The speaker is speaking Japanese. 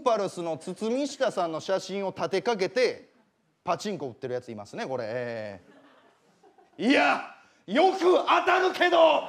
パルスの堤下さんの写真を立てかけてパチンコ売ってるやついますねこれ、いやよく当たるけど